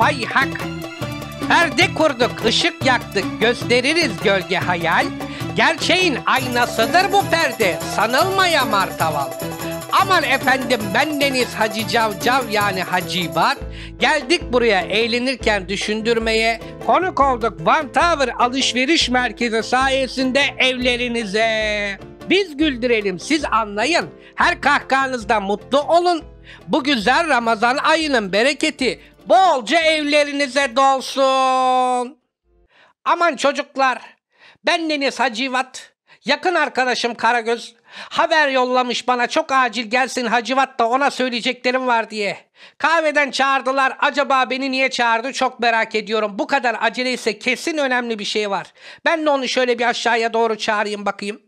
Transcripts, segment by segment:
Bay Hak. Perde kurduk, ışık yaktık, gösteririz gölge hayal. Gerçeğin aynasıdır bu perde, sanılmaya martaval. Aman efendim ben Deniz Hacı Cavcav yani hacibat Geldik buraya eğlenirken düşündürmeye. Konuk olduk Van Tower alışveriş merkezi sayesinde evlerinize. Biz güldürelim siz anlayın. Her kahkahanızda mutlu olun. Bu güzel Ramazan ayının bereketi bolca evlerinize dolsun. Aman çocuklar, ben Deniz Hacivat, yakın arkadaşım Karagöz, haber yollamış bana çok acil gelsin Hacivat da ona söyleyeceklerim var diye. Kahveden çağırdılar, acaba beni niye çağırdı çok merak ediyorum. Bu kadar acele ise kesin önemli bir şey var. Ben de onu şöyle bir aşağıya doğru çağırayım bakayım.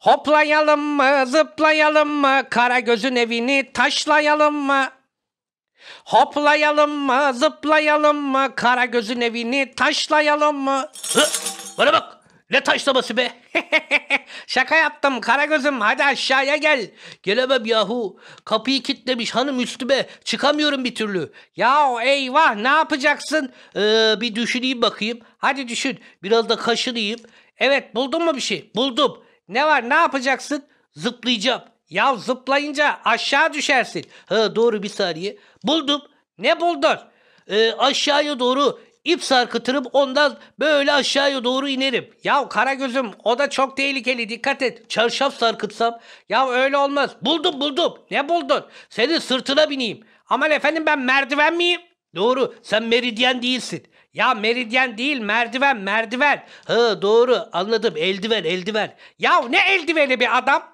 Hoplayalım mı, zıplayalım mı, Kara gözün evini taşlayalım mı? Hoplayalım mı, zıplayalım mı, kara gözün evini taşlayalım mı? Hı, bana bak, ne taşlaması be? Şaka yaptım Kara Gözüm. hadi aşağıya gel. Gelemem yahu. Kapıyı kilitlemiş hanım üstüme. Çıkamıyorum bir türlü. Ya eyvah ne yapacaksın? Ee, bir düşüneyim bakayım. Hadi düşün. Biraz da kaşınayım. Evet buldun mu bir şey? Buldum. Ne var ne yapacaksın? Zıplayacağım. Ya zıplayınca aşağı düşersin. Ha doğru bir saniye. Buldum. Ne buldun? Ee, aşağıya doğru ip sarkıtırım ondan böyle aşağıya doğru inerim. Ya kara gözüm o da çok tehlikeli dikkat et. Çarşaf sarkıtsam. Ya öyle olmaz. Buldum buldum. Ne buldun? Senin sırtına bineyim. Aman efendim ben merdiven miyim? Doğru sen meridyen değilsin. Ya meridyen değil merdiven merdiven. Ha doğru anladım eldiven eldiven. Ya ne eldiveni bir adam?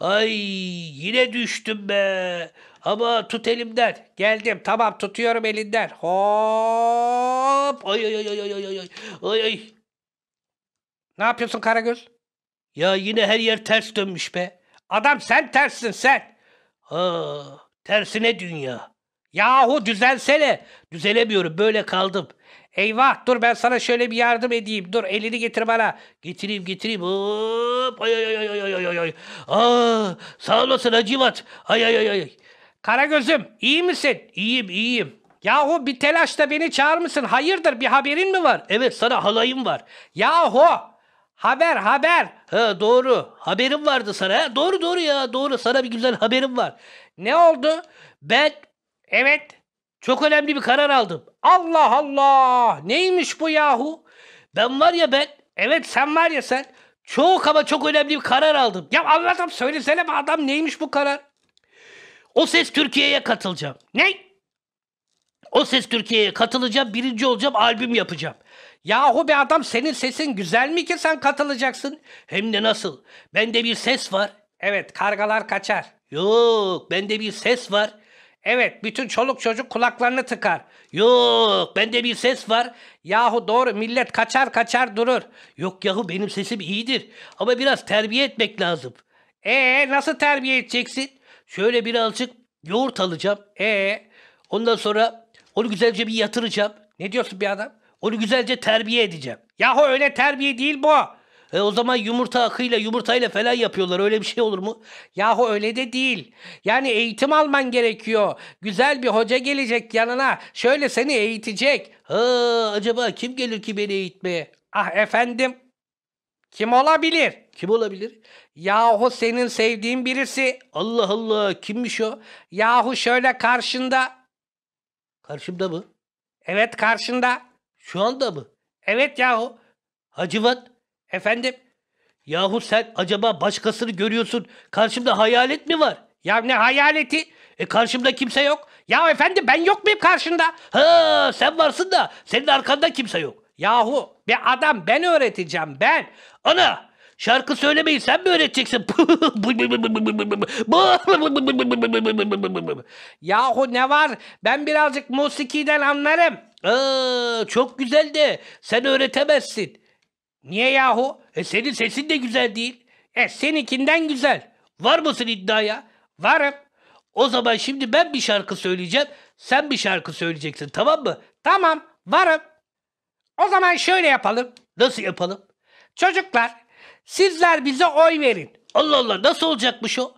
Ay yine düştüm be. Ama tut elimden. Geldim. Tamam tutuyorum elinden. Hop. Ay ay ay ay ay ay ay. Ay ay. Ne yapıyorsun Karagöz? Ya yine her yer ters dönmüş be. Adam sen terssin sen. Ha, tersine dünya. Yahu düzelsene. Düzelemiyorum böyle kaldım. Eyvah dur ben sana şöyle bir yardım edeyim. Dur elini getir bana. Getireyim getireyim. Hop. Ay ay ay ay ay ay. ay, Aa, ah, sağ olasın Hacivat. Ay ay ay ay. Karagöz'üm iyi misin? İyiyim iyiyim. Yahu bir telaşla beni çağırmışsın. Hayırdır bir haberin mi var? Evet sana halayım var. Yahu haber haber. Ha doğru. Haberim vardı sana. Ha? Doğru doğru ya doğru. Sana bir güzel haberim var. Ne oldu? Ben evet çok önemli bir karar aldım. Allah Allah! Neymiş bu yahu? Ben var ya ben, evet sen var ya sen. Çok ama çok önemli bir karar aldım. Ya anlatam söylesene be adam neymiş bu karar? O Ses Türkiye'ye katılacağım. Ne? O Ses Türkiye'ye katılacağım, birinci olacağım, albüm yapacağım. Yahu bir adam senin sesin güzel mi ki sen katılacaksın? Hem de nasıl? Bende bir ses var. Evet kargalar kaçar. Yok bende bir ses var. Evet bütün çoluk çocuk kulaklarını tıkar. Yok bende bir ses var. Yahu doğru millet kaçar kaçar durur. Yok yahu benim sesim iyidir. Ama biraz terbiye etmek lazım. Ee nasıl terbiye edeceksin? Şöyle birazcık yoğurt alacağım. Ee ondan sonra onu güzelce bir yatıracağım. Ne diyorsun bir adam? Onu güzelce terbiye edeceğim. Yahu öyle terbiye değil bu. E o zaman yumurta akıyla yumurtayla falan yapıyorlar. Öyle bir şey olur mu? Yahu öyle de değil. Yani eğitim alman gerekiyor. Güzel bir hoca gelecek yanına. Şöyle seni eğitecek. Ha, acaba kim gelir ki beni eğitmeye? Ah efendim. Kim olabilir? Kim olabilir? Yahu senin sevdiğin birisi. Allah Allah kimmiş o? Yahu şöyle karşında. Karşımda mı? Evet karşında. Şu anda mı? Evet yahu. Hacivat. Efendim? Yahu sen acaba başkasını görüyorsun. Karşımda hayalet mi var? Ya ne hayaleti? E karşımda kimse yok. Ya efendi, ben yok muyum karşında? Ha sen varsın da senin arkanda kimse yok. Yahu bir adam ben öğreteceğim ben. Ana şarkı söylemeyi sen mi öğreteceksin? Yahu ne var? Ben birazcık musikiden anlarım. Aa, çok güzel de sen öğretemezsin. Niye yahu? E senin sesin de güzel değil. E seninkinden güzel. Var mısın iddiaya? Varım. O zaman şimdi ben bir şarkı söyleyeceğim. Sen bir şarkı söyleyeceksin tamam mı? Tamam varım. O zaman şöyle yapalım. Nasıl yapalım? Çocuklar sizler bize oy verin. Allah Allah nasıl olacakmış o?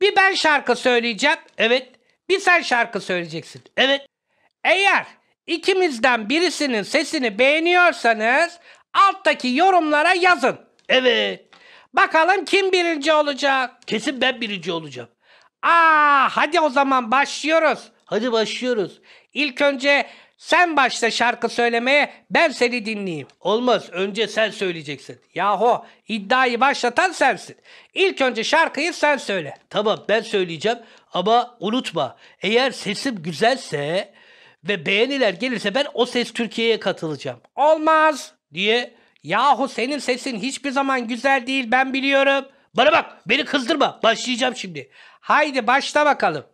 Bir ben şarkı söyleyeceğim. Evet. Bir sen şarkı söyleyeceksin. Evet. Eğer ikimizden birisinin sesini beğeniyorsanız Alttaki yorumlara yazın. Evet. Bakalım kim birinci olacak? Kesin ben birinci olacağım. Aa, hadi o zaman başlıyoruz. Hadi başlıyoruz. İlk önce sen başla şarkı söylemeye, ben seni dinleyeyim. Olmaz, önce sen söyleyeceksin. Yahu, iddiayı başlatan sensin. İlk önce şarkıyı sen söyle. Tamam, ben söyleyeceğim ama unutma. Eğer sesim güzelse ve beğeniler gelirse ben o ses Türkiye'ye katılacağım. Olmaz diye yahu senin sesin hiçbir zaman güzel değil ben biliyorum. Bana bak beni kızdırma başlayacağım şimdi. Haydi başla bakalım.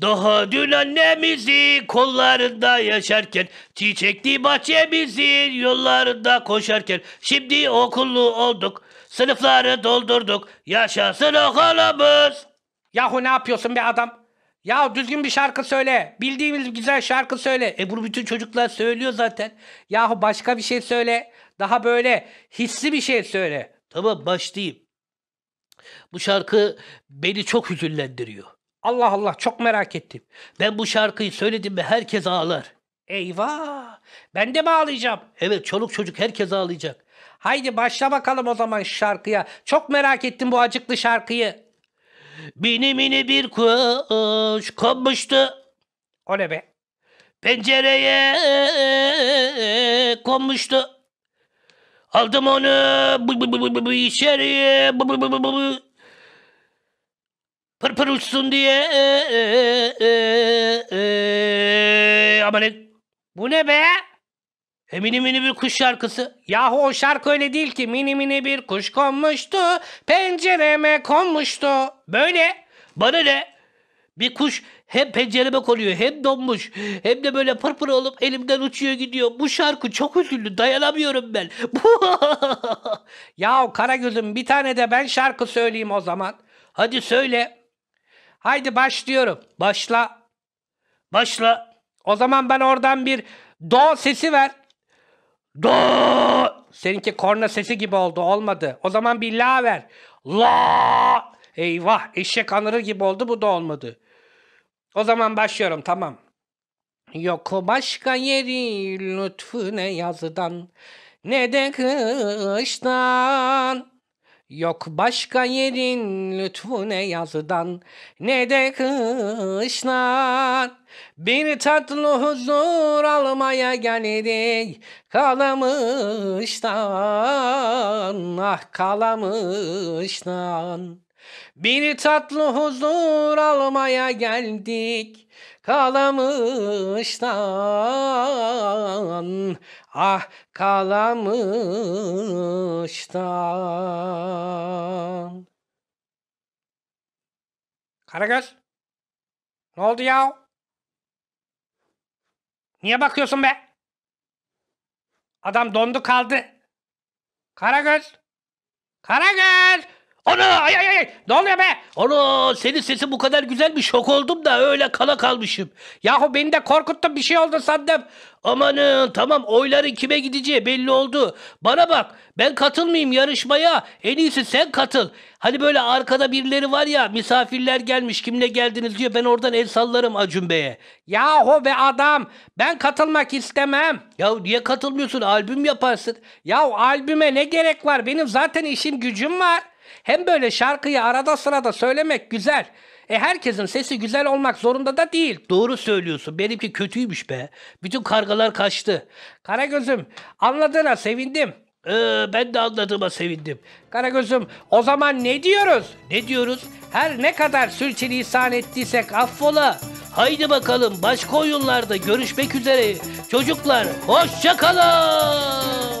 Daha dün annemizi kollarında yaşarken Çiçekli bahçemizin yollarında koşarken Şimdi okullu olduk Sınıfları doldurduk Yaşasın okulumuz Yahu ne yapıyorsun be adam ya düzgün bir şarkı söyle. Bildiğimiz güzel şarkı söyle. E bunu bütün çocuklar söylüyor zaten. Yahu başka bir şey söyle. Daha böyle hissi bir şey söyle. Tamam başlayayım. Bu şarkı beni çok hüzünlendiriyor. Allah Allah çok merak ettim. Ben bu şarkıyı söyledim ve herkes ağlar. Eyvah! Ben de mi ağlayacağım? Evet çoluk çocuk herkes ağlayacak. Haydi başla bakalım o zaman şarkıya. Çok merak ettim bu acıklı şarkıyı. Benim yine bir kuş konmuştu. O ne be? Pencereye konmuştu. Aldım onu içeriye pır pır uçsun diye. E, e, e, aman bu ne be? E mini mini bir kuş şarkısı. Yahu o şarkı öyle değil ki. Mini mini bir kuş konmuştu. Pencereme konmuştu. Böyle. Bana ne? Bir kuş hem pencereme konuyor hem donmuş hem de böyle pırpır olup elimden uçuyor gidiyor. Bu şarkı çok üzüldü dayanamıyorum ben. Yahu gözüm bir tane de ben şarkı söyleyeyim o zaman. Hadi söyle. Haydi başlıyorum. Başla. Başla. O zaman ben oradan bir do sesi ver. Do! Seninki korna sesi gibi oldu. Olmadı. O zaman bir la ver. La! Eyvah eşek anırı gibi oldu. Bu da olmadı. O zaman başlıyorum tamam. Yok başka yeri lütfu ne yazıdan ne de kıştan. Yok başka yerin lütfu ne yazdan ne de kıştan Bir tatlı huzur almaya geldik kalamıştan Ah kalamıştan bir tatlı huzur almaya geldik Kalamış'tan Ah Kalamış'tan Karagöz Ne oldu ya? Niye bakıyorsun be? Adam dondu kaldı. Karagöz. Karagöz. Ana ay ay ay ne oluyor be? Ana senin sesi bu kadar güzel bir şok oldum da öyle kala kalmışım. Yahu beni de korkuttun bir şey oldu sandım. Amanın tamam oyların kime gideceği belli oldu. Bana bak ben katılmayayım yarışmaya. En iyisi sen katıl. Hani böyle arkada birileri var ya misafirler gelmiş kimle geldiniz diyor. Ben oradan el sallarım Acun Bey'e. Yahu be adam ben katılmak istemem. Ya niye katılmıyorsun albüm yaparsın. Ya albüme ne gerek var benim zaten işim gücüm var. Hem böyle şarkıyı arada sırada söylemek güzel. E herkesin sesi güzel olmak zorunda da değil. Doğru söylüyorsun. Benimki kötüymüş be. Bütün kargalar kaçtı. Karagöz'üm anladığına sevindim. Ee, ben de anladığıma sevindim. Karagöz'üm o zaman ne diyoruz? Ne diyoruz? Her ne kadar sürçülisan ettiysek affola. Haydi bakalım başka oyunlarda görüşmek üzere. Çocuklar Hoşçakalın.